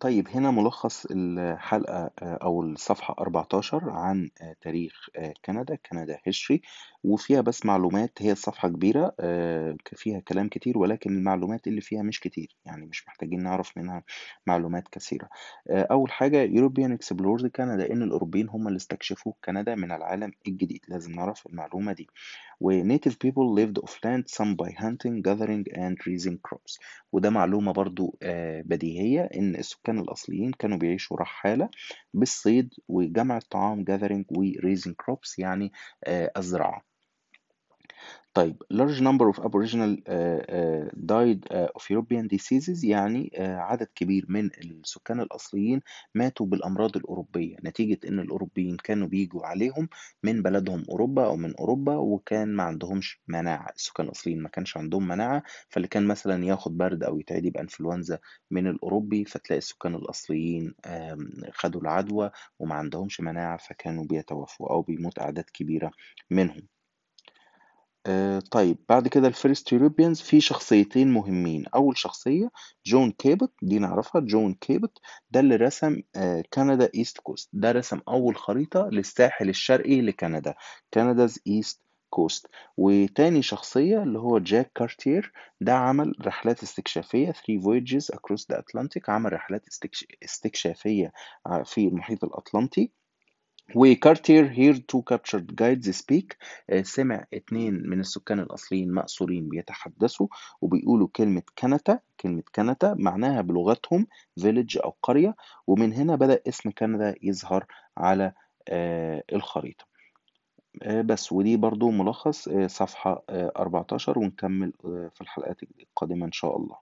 طيب هنا ملخص الحلقة آه، أو الصفحة 14 عن آه، تاريخ آه، كندا كندا هيستوري وفيها بس معلومات هي الصفحة كبيرة فيها كلام كتير ولكن المعلومات اللي فيها مش كتير يعني مش محتاجين نعرف منها معلومات كثيرة أول حاجة European Explorers كندا إن الأوروبيين هم اللي استكشفوا كندا من العالم الجديد لازم نعرف المعلومة دي و native people lived off land some by hunting gathering and raising crops وده معلومة برضو بديهية إن السكان الأصليين كانوا بيعيشوا رحالة بالصيد وجمع الطعام gathering و raising crops يعني الزراعة آه، طيب large number of aboriginal آه، آه، died آه، of European diseases يعني uh, عدد كبير من السكان الأصليين ماتوا بالأمراض الأوروبية نتيجة إن الأوروبيين كانوا بيجوا عليهم من بلدهم أوروبا أو من أوروبا وكان ما عندهمش مناعة السكان الأصليين ما كانش عندهم مناعة فاللي كان مثلا ياخد برد أو يتعدي بإنفلونزا من الأوروبي فتلاقي السكان الأصليين خدوا العدوى وما عندهمش مناعة فكانوا بيتوفوا أو بيموت أعداد كبيرة منهم آه، طيب بعد كده الفيرست يوروبيانز في شخصيتين مهمين أول شخصية جون كيبت دي نعرفها جون كيبت ده اللي رسم آه، كندا إيست كوست ده رسم أول خريطة للساحل الشرقي لكندا كنداز إيست كوست وتاني شخصية اللي هو جاك كارتير ده عمل رحلات استكشافية 3 فويجز اكروس ذا اتلانتيك عمل رحلات استكشافية آه، في المحيط الأطلنطي وكارتير هير تو كابتشرد جايدز سبيك سمع اتنين من السكان الأصليين مأسورين بيتحدثوا وبيقولوا كلمة كندا كلمة كندا معناها بلغتهم فيلج أو قرية ومن هنا بدأ اسم كندا يظهر على آه، الخريطة آه، بس ودي برضو ملخص آه، صفحة 14 ونكمل في الحلقات القادمة إن شاء الله